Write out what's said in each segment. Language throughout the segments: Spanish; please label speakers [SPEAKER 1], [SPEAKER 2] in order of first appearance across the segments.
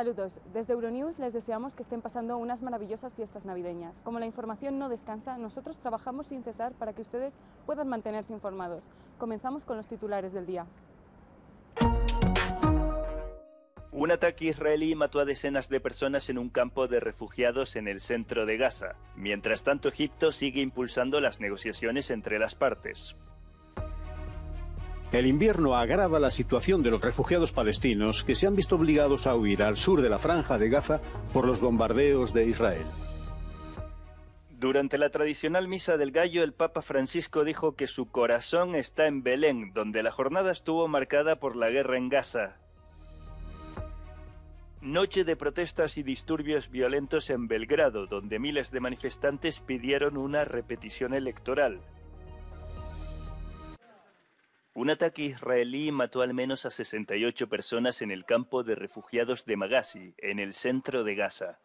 [SPEAKER 1] Saludos, desde Euronews les deseamos que estén pasando unas maravillosas fiestas navideñas. Como la información no descansa, nosotros trabajamos sin cesar para que ustedes puedan mantenerse informados. Comenzamos con los titulares del día.
[SPEAKER 2] Un ataque israelí mató a decenas de personas en un campo de refugiados en el centro de Gaza. Mientras tanto, Egipto sigue impulsando las negociaciones entre las partes.
[SPEAKER 3] El invierno agrava la situación de los refugiados palestinos que se han visto obligados a huir al sur de la franja de Gaza por los bombardeos de Israel.
[SPEAKER 2] Durante la tradicional misa del gallo, el Papa Francisco dijo que su corazón está en Belén, donde la jornada estuvo marcada por la guerra en Gaza. Noche de protestas y disturbios violentos en Belgrado, donde miles de manifestantes pidieron una repetición electoral. Un ataque israelí mató al menos a 68 personas en el campo de refugiados de Magasi, en el centro de Gaza.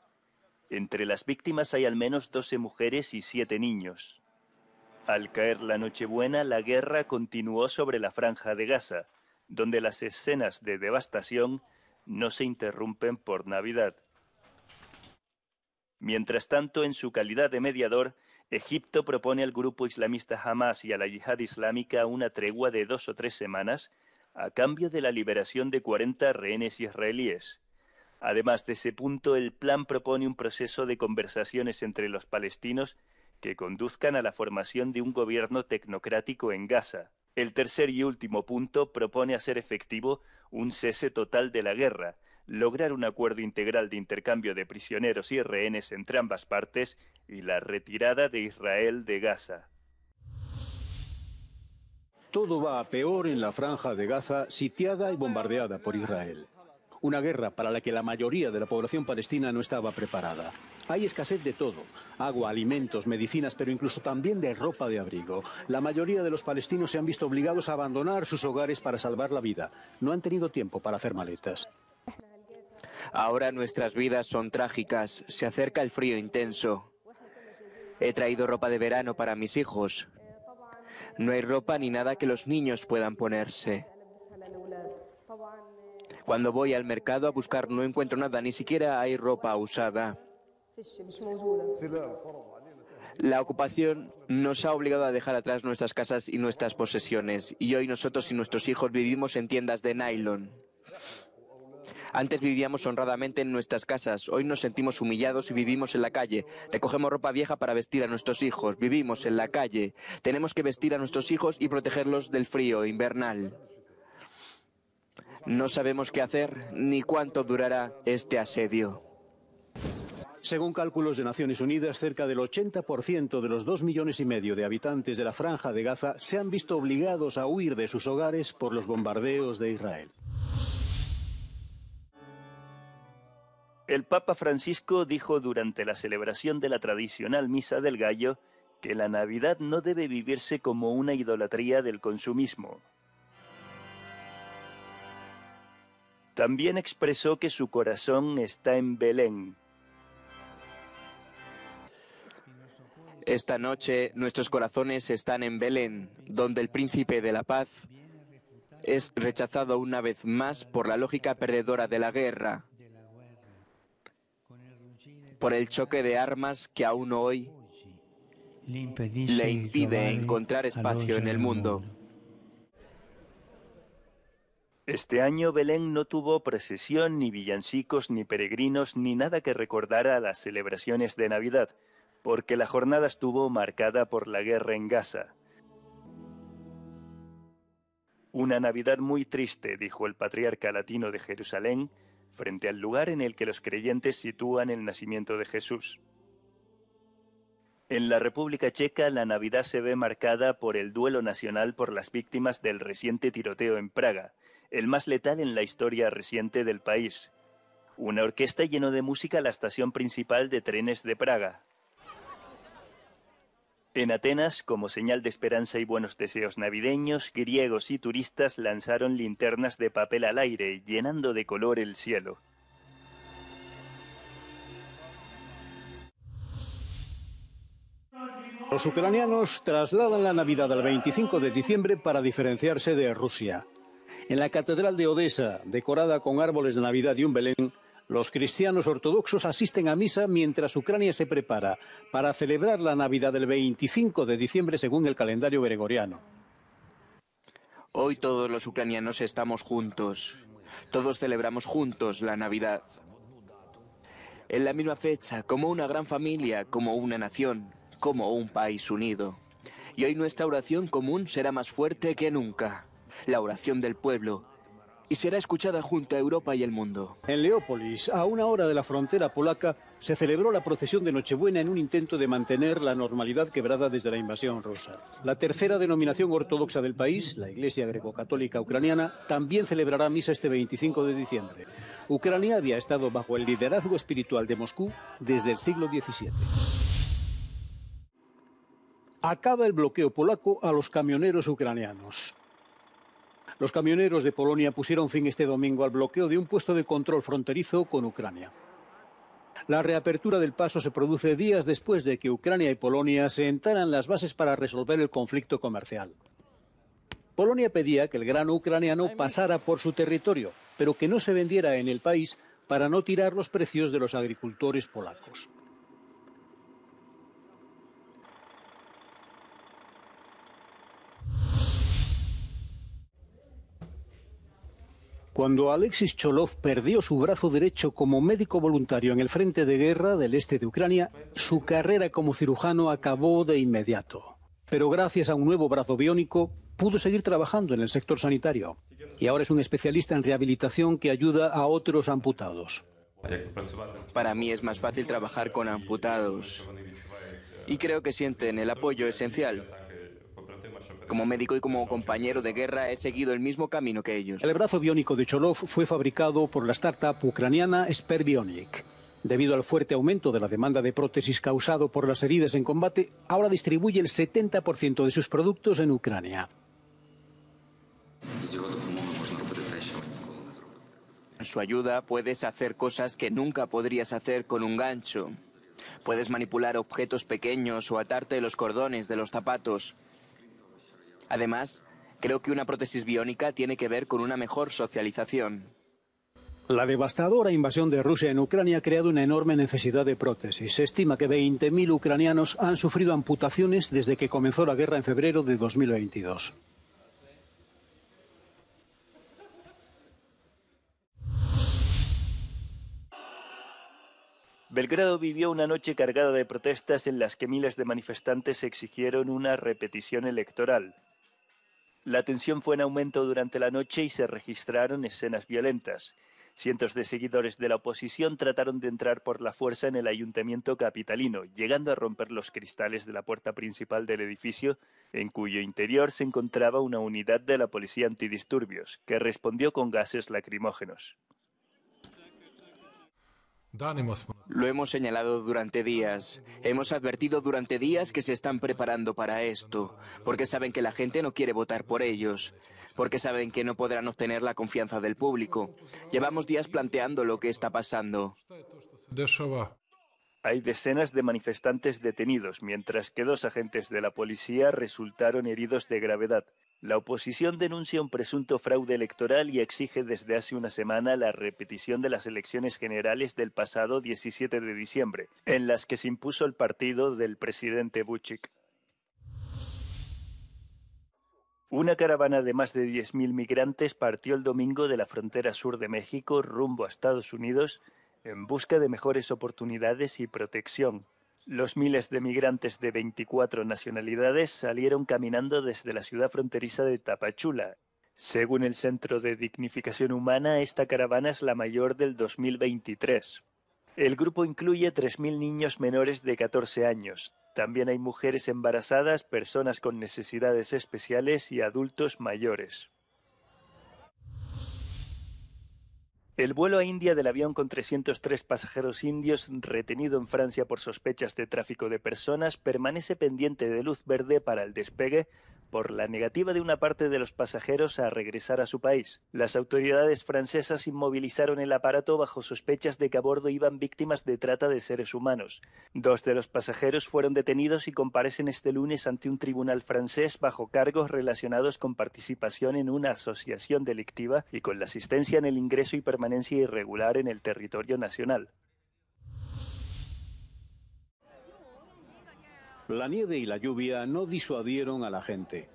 [SPEAKER 2] Entre las víctimas hay al menos 12 mujeres y 7 niños. Al caer la Nochebuena, la guerra continuó sobre la franja de Gaza, donde las escenas de devastación no se interrumpen por Navidad. Mientras tanto, en su calidad de mediador, Egipto propone al grupo islamista Hamas y a la yihad islámica una tregua de dos o tres semanas a cambio de la liberación de 40 rehenes israelíes. Además de ese punto, el plan propone un proceso de conversaciones entre los palestinos que conduzcan a la formación de un gobierno tecnocrático en Gaza. El tercer y último punto propone hacer efectivo un cese total de la guerra, lograr un acuerdo integral de intercambio de prisioneros y rehenes entre ambas partes y la retirada de Israel de Gaza.
[SPEAKER 3] Todo va a peor en la franja de Gaza sitiada y bombardeada por Israel. Una guerra para la que la mayoría de la población palestina no estaba preparada. Hay escasez de todo, agua, alimentos, medicinas, pero incluso también de ropa de abrigo. La mayoría de los palestinos se han visto obligados a abandonar sus hogares para salvar la vida. No han tenido tiempo para hacer maletas.
[SPEAKER 4] Ahora nuestras vidas son trágicas. Se acerca el frío intenso. He traído ropa de verano para mis hijos. No hay ropa ni nada que los niños puedan ponerse. Cuando voy al mercado a buscar no encuentro nada, ni siquiera hay ropa usada. La ocupación nos ha obligado a dejar atrás nuestras casas y nuestras posesiones, y hoy nosotros y nuestros hijos vivimos en tiendas de nylon. Antes vivíamos honradamente en nuestras casas, hoy nos sentimos humillados y vivimos en la calle. Recogemos ropa vieja para vestir a nuestros hijos, vivimos en la calle. Tenemos que vestir a nuestros hijos y protegerlos del frío invernal. No sabemos qué hacer ni cuánto durará este asedio.
[SPEAKER 3] Según cálculos de Naciones Unidas, cerca del 80% de los 2 millones y medio de habitantes de la franja de Gaza se han visto obligados a huir de sus hogares por los bombardeos de Israel. El Papa Francisco
[SPEAKER 2] dijo durante la celebración de la tradicional Misa del Gallo que la Navidad no debe vivirse como una idolatría del consumismo. También expresó que su corazón está en Belén.
[SPEAKER 4] Esta noche nuestros corazones están en Belén, donde el príncipe de la paz es rechazado una vez más por la lógica perdedora de la guerra, por el choque de armas que aún hoy
[SPEAKER 2] le impide encontrar espacio en el mundo. Este año Belén no tuvo procesión, ni villancicos, ni peregrinos, ni nada que recordara las celebraciones de Navidad, porque la jornada estuvo marcada por la guerra en Gaza. Una Navidad muy triste, dijo el patriarca latino de Jerusalén, frente al lugar en el que los creyentes sitúan el nacimiento de Jesús. En la República Checa la Navidad se ve marcada por el duelo nacional por las víctimas del reciente tiroteo en Praga, el más letal en la historia reciente del país. Una orquesta llenó de música la estación principal de trenes de Praga, en Atenas, como señal de esperanza y buenos deseos navideños, griegos y turistas lanzaron linternas de papel al aire, llenando de color el cielo.
[SPEAKER 3] Los ucranianos trasladan la Navidad al 25 de diciembre para diferenciarse de Rusia. En la Catedral de Odessa, decorada con árboles de Navidad y un Belén, los cristianos ortodoxos asisten a misa mientras Ucrania se prepara para celebrar la Navidad del 25 de diciembre según
[SPEAKER 4] el calendario gregoriano. Hoy todos los ucranianos estamos juntos. Todos celebramos juntos la Navidad. En la misma fecha, como una gran familia, como una nación, como un país unido. Y hoy nuestra oración común será más fuerte que nunca. La oración del pueblo, y será escuchada junto a Europa y el mundo. En Leópolis, a una hora de la frontera polaca,
[SPEAKER 3] se celebró la procesión de Nochebuena en un intento de mantener la normalidad quebrada desde la invasión rusa. La tercera denominación ortodoxa del país, la Iglesia Greco-Católica Ucraniana, también celebrará misa este 25 de diciembre. Ucrania había estado bajo el liderazgo espiritual de Moscú desde el siglo XVII. Acaba el bloqueo polaco a los camioneros ucranianos. Los camioneros de Polonia pusieron fin este domingo al bloqueo de un puesto de control fronterizo con Ucrania. La reapertura del paso se produce días después de que Ucrania y Polonia se sentaran las bases para resolver el conflicto comercial. Polonia pedía que el grano ucraniano pasara por su territorio, pero que no se vendiera en el país para no tirar los precios de los agricultores polacos. Cuando Alexis Cholov perdió su brazo derecho como médico voluntario en el frente de guerra del este de Ucrania, su carrera como cirujano acabó de inmediato. Pero gracias a un nuevo brazo biónico, pudo seguir trabajando en el sector sanitario. Y ahora es un especialista en rehabilitación que ayuda a otros amputados.
[SPEAKER 4] Para mí es más fácil trabajar con amputados. Y creo que sienten el apoyo esencial. Como médico y como compañero de guerra he seguido el mismo camino que ellos.
[SPEAKER 3] El brazo biónico de Cholov fue fabricado por la startup ucraniana Sperbionic. Debido al fuerte aumento de la demanda de prótesis causado por las heridas en combate, ahora distribuye el 70% de sus productos en Ucrania.
[SPEAKER 4] Con su ayuda puedes hacer cosas que nunca podrías hacer con un gancho. Puedes manipular objetos pequeños o atarte los cordones de los zapatos. Además, creo que una prótesis biónica tiene que ver con una mejor socialización.
[SPEAKER 3] La devastadora invasión de Rusia en Ucrania ha creado una enorme necesidad de prótesis. Se estima que 20.000 ucranianos han sufrido amputaciones desde que comenzó la guerra en febrero de 2022.
[SPEAKER 2] Belgrado vivió una noche cargada de protestas en las que miles de manifestantes exigieron una repetición electoral. La tensión fue en aumento durante la noche y se registraron escenas violentas. Cientos de seguidores de la oposición trataron de entrar por la fuerza en el ayuntamiento capitalino, llegando a romper los cristales de la puerta principal del edificio, en cuyo interior se encontraba una unidad de la policía antidisturbios, que respondió con
[SPEAKER 4] gases lacrimógenos. Lo hemos señalado durante días. Hemos advertido durante días que se están preparando para esto, porque saben que la gente no quiere votar por ellos, porque saben que no podrán obtener la confianza del público. Llevamos días planteando lo que está pasando.
[SPEAKER 2] Hay decenas de manifestantes detenidos, mientras que dos agentes de la policía resultaron heridos de gravedad. La oposición denuncia un presunto fraude electoral y exige desde hace una semana la repetición de las elecciones generales del pasado 17 de diciembre, en las que se impuso el partido del presidente Buchik. Una caravana de más de 10.000 migrantes partió el domingo de la frontera sur de México rumbo a Estados Unidos en busca de mejores oportunidades y protección los miles de migrantes de 24 nacionalidades salieron caminando desde la ciudad fronteriza de Tapachula. Según el Centro de Dignificación Humana, esta caravana es la mayor del 2023. El grupo incluye 3.000 niños menores de 14 años. También hay mujeres embarazadas, personas con necesidades especiales y adultos mayores. El vuelo a India del avión con 303 pasajeros indios retenido en Francia por sospechas de tráfico de personas permanece pendiente de luz verde para el despegue, por la negativa de una parte de los pasajeros a regresar a su país. Las autoridades francesas inmovilizaron el aparato bajo sospechas de que a bordo iban víctimas de trata de seres humanos. Dos de los pasajeros fueron detenidos y comparecen este lunes ante un tribunal francés bajo cargos relacionados con participación en una asociación delictiva y con la asistencia en el ingreso y permanencia irregular en el territorio nacional.
[SPEAKER 3] La nieve y la lluvia no disuadieron a la gente.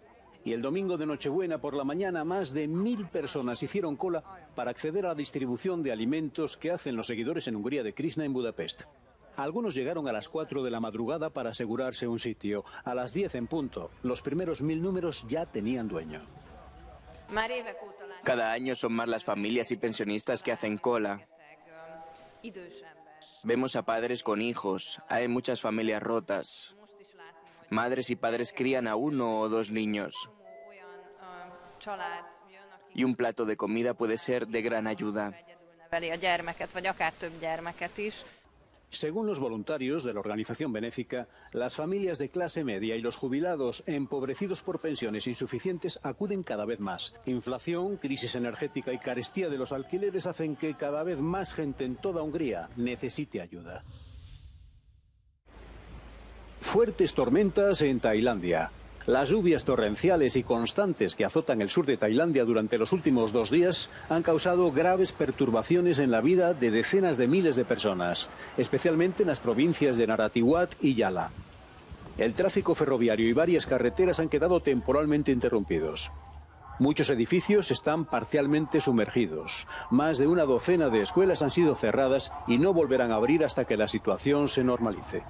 [SPEAKER 3] Y el domingo de Nochebuena por la mañana más de mil personas hicieron cola para acceder a la distribución de alimentos que hacen los seguidores en Hungría de Krishna en Budapest. Algunos llegaron a las 4 de la madrugada para asegurarse un sitio. A las 10 en punto, los primeros mil números ya tenían dueño.
[SPEAKER 4] Cada año son más las familias y pensionistas que hacen cola. Vemos a padres con hijos, hay muchas familias rotas. Madres y padres crían a uno o dos niños. Y un plato de comida puede ser de gran ayuda. Según
[SPEAKER 3] los voluntarios de la organización benéfica, las familias de clase media y los jubilados empobrecidos por pensiones insuficientes acuden cada vez más. Inflación, crisis energética y carestía de los alquileres hacen que cada vez más gente en toda Hungría necesite ayuda fuertes tormentas en Tailandia. Las lluvias torrenciales y constantes que azotan el sur de Tailandia durante los últimos dos días han causado graves perturbaciones en la vida de decenas de miles de personas, especialmente en las provincias de Naratiwat y Yala. El tráfico ferroviario y varias carreteras han quedado temporalmente interrumpidos. Muchos edificios están parcialmente sumergidos. Más de una docena de escuelas han sido cerradas y no volverán a abrir hasta que la situación se normalice.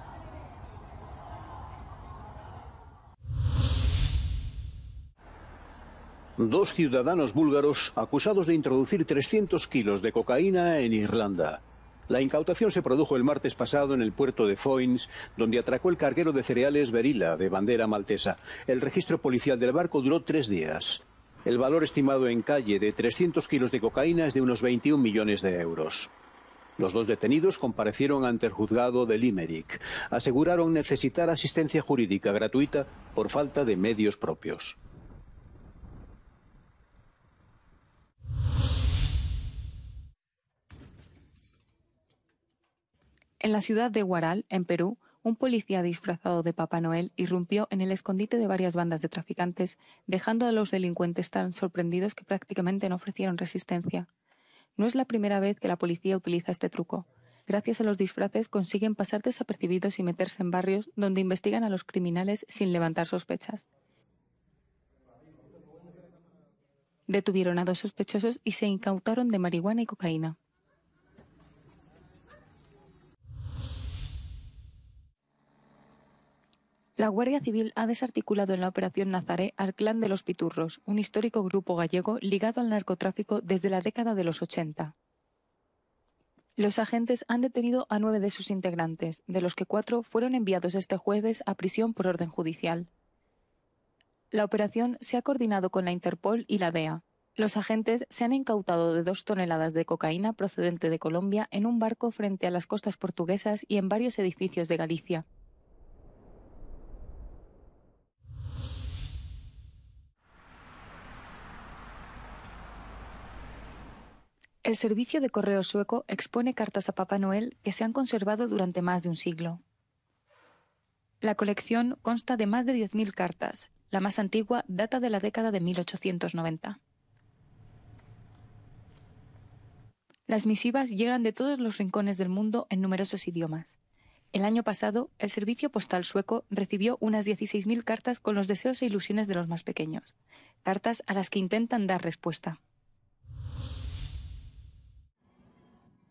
[SPEAKER 3] dos ciudadanos búlgaros acusados de introducir 300 kilos de cocaína en Irlanda. La incautación se produjo el martes pasado en el puerto de Foynes, donde atracó el carguero de cereales Berila, de bandera maltesa. El registro policial del barco duró tres días. El valor estimado en calle de 300 kilos de cocaína es de unos 21 millones de euros. Los dos detenidos comparecieron ante el juzgado de Limerick. Aseguraron necesitar asistencia jurídica gratuita por falta de medios propios.
[SPEAKER 1] En la ciudad de Huaral, en Perú, un policía disfrazado de Papá Noel irrumpió en el escondite de varias bandas de traficantes, dejando a los delincuentes tan sorprendidos que prácticamente no ofrecieron resistencia. No es la primera vez que la policía utiliza este truco. Gracias a los disfraces consiguen pasar desapercibidos y meterse en barrios donde investigan a los criminales sin levantar sospechas. Detuvieron a dos sospechosos y se incautaron de marihuana y cocaína. La Guardia Civil ha desarticulado en la Operación Nazaré al clan de los Piturros, un histórico grupo gallego ligado al narcotráfico desde la década de los 80. Los agentes han detenido a nueve de sus integrantes, de los que cuatro fueron enviados este jueves a prisión por orden judicial. La operación se ha coordinado con la Interpol y la DEA. Los agentes se han incautado de dos toneladas de cocaína procedente de Colombia en un barco frente a las costas portuguesas y en varios edificios de Galicia. El servicio de correo sueco expone cartas a Papá Noel que se han conservado durante más de un siglo. La colección consta de más de 10.000 cartas. La más antigua data de la década de 1890. Las misivas llegan de todos los rincones del mundo en numerosos idiomas. El año pasado, el servicio postal sueco recibió unas 16.000 cartas con los deseos e ilusiones de los más pequeños, cartas a las que intentan dar respuesta.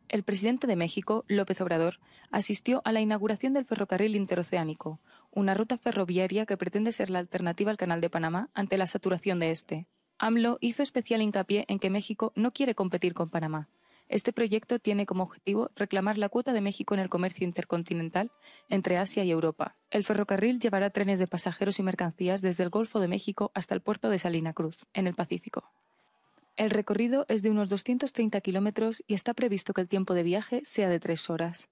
[SPEAKER 1] El presidente de México, López Obrador, asistió a la inauguración del ferrocarril interoceánico, una ruta ferroviaria que pretende ser la alternativa al Canal de Panamá ante la saturación de este. AMLO hizo especial hincapié en que México no quiere competir con Panamá. Este proyecto tiene como objetivo reclamar la cuota de México en el comercio intercontinental entre Asia y Europa. El ferrocarril llevará trenes de pasajeros y mercancías desde el Golfo de México hasta el puerto de Salina Cruz, en el Pacífico. El recorrido es de unos 230 kilómetros y está previsto que el tiempo de viaje sea de tres horas.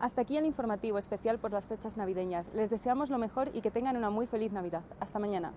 [SPEAKER 1] Hasta aquí el informativo especial por las fechas navideñas. Les deseamos lo mejor y que tengan una muy feliz Navidad. Hasta mañana.